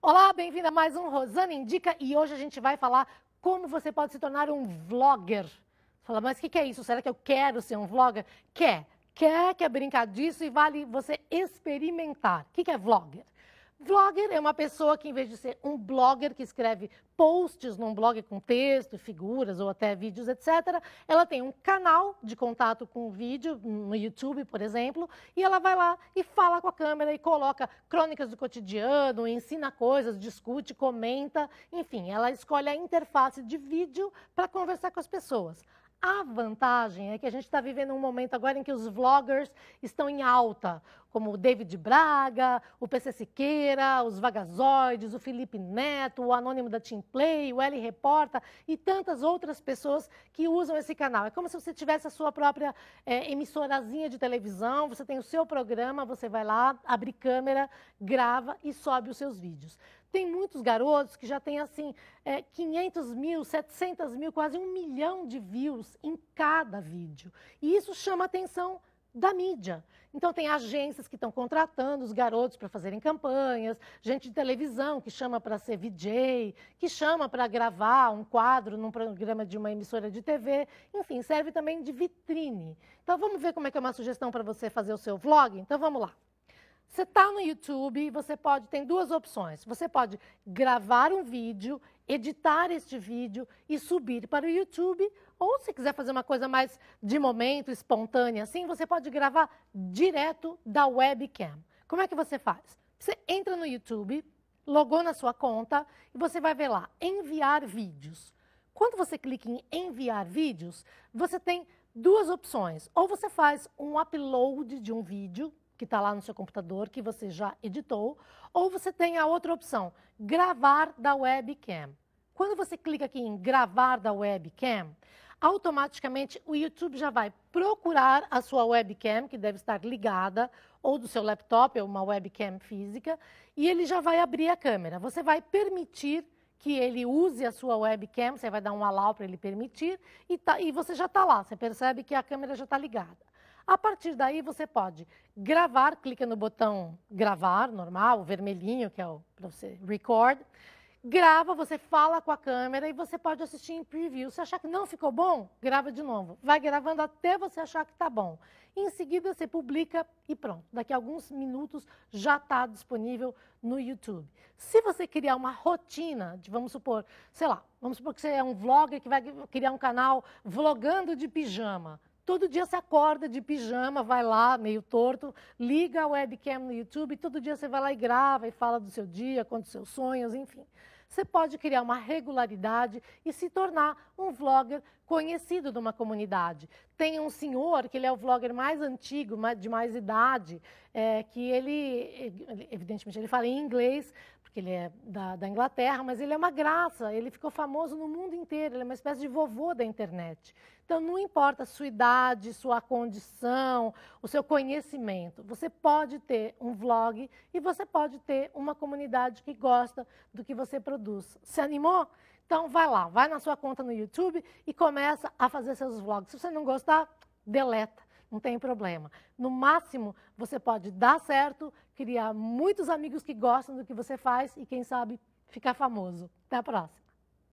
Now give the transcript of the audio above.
Olá, bem-vindo a mais um Rosana Indica e hoje a gente vai falar como você pode se tornar um vlogger. Fala, mas o que, que é isso? Será que eu quero ser um vlogger? Quer, quer, quer brincar disso e vale você experimentar. O que, que é vlogger? Vlogger é uma pessoa que, em vez de ser um blogger que escreve posts num blog com texto, figuras ou até vídeos, etc., ela tem um canal de contato com vídeo, no YouTube, por exemplo, e ela vai lá e fala com a câmera e coloca crônicas do cotidiano, ensina coisas, discute, comenta, enfim, ela escolhe a interface de vídeo para conversar com as pessoas. A vantagem é que a gente está vivendo um momento agora em que os vloggers estão em alta, como o David Braga, o PC Siqueira, os Vagazoides, o Felipe Neto, o Anônimo da Teamplay, o L Reporta e tantas outras pessoas que usam esse canal. É como se você tivesse a sua própria é, emissorazinha de televisão, você tem o seu programa, você vai lá, abre câmera, grava e sobe os seus vídeos. Tem muitos garotos que já têm, assim, é, 500 mil, 700 mil, quase um milhão de views em cada vídeo. E isso chama atenção da mídia. Então, tem agências que estão contratando os garotos para fazerem campanhas, gente de televisão que chama para ser VJ, que chama para gravar um quadro num programa de uma emissora de TV. Enfim, serve também de vitrine. Então, vamos ver como é que é uma sugestão para você fazer o seu vlog? Então, vamos lá. Você está no YouTube, você pode, tem duas opções. Você pode gravar um vídeo, editar este vídeo e subir para o YouTube, ou se quiser fazer uma coisa mais de momento, espontânea assim, você pode gravar direto da webcam. Como é que você faz? Você entra no YouTube, logou na sua conta e você vai ver lá enviar vídeos. Quando você clica em enviar vídeos, você tem duas opções. Ou você faz um upload de um vídeo que está lá no seu computador, que você já editou, ou você tem a outra opção, gravar da webcam. Quando você clica aqui em gravar da webcam, automaticamente o YouTube já vai procurar a sua webcam, que deve estar ligada, ou do seu laptop, ou uma webcam física, e ele já vai abrir a câmera. Você vai permitir que ele use a sua webcam, você vai dar um alau para ele permitir, e, tá, e você já está lá, você percebe que a câmera já está ligada. A partir daí, você pode gravar, clica no botão gravar, normal, o vermelhinho, que é o para você record. Grava, você fala com a câmera e você pode assistir em preview. Se achar que não ficou bom, grava de novo. Vai gravando até você achar que está bom. Em seguida, você publica e pronto. Daqui a alguns minutos já está disponível no YouTube. Se você criar uma rotina de, vamos supor, sei lá, vamos supor que você é um vlogger que vai criar um canal vlogando de pijama. Todo dia você acorda de pijama, vai lá, meio torto, liga a webcam no YouTube, todo dia você vai lá e grava e fala do seu dia, conta dos seus sonhos, enfim. Você pode criar uma regularidade e se tornar um vlogger conhecido de uma comunidade. Tem um senhor que ele é o vlogger mais antigo, de mais idade, é, que ele, evidentemente, ele fala em inglês, porque ele é da, da, Inglaterra, mas ele é uma graça, ele ficou famoso no mundo inteiro, ele é uma espécie de vovô da internet. Então, não importa a sua idade, sua condição, o seu conhecimento, você pode ter um vlog e você pode ter uma comunidade que gosta do que você produz. Se animou? Então, vai lá, vai na sua conta no YouTube e começa a fazer seus vlogs. Se você não gostar, deleta não tem problema. No máximo, você pode dar certo, criar muitos amigos que gostam do que você faz e, quem sabe, ficar famoso. Até a próxima!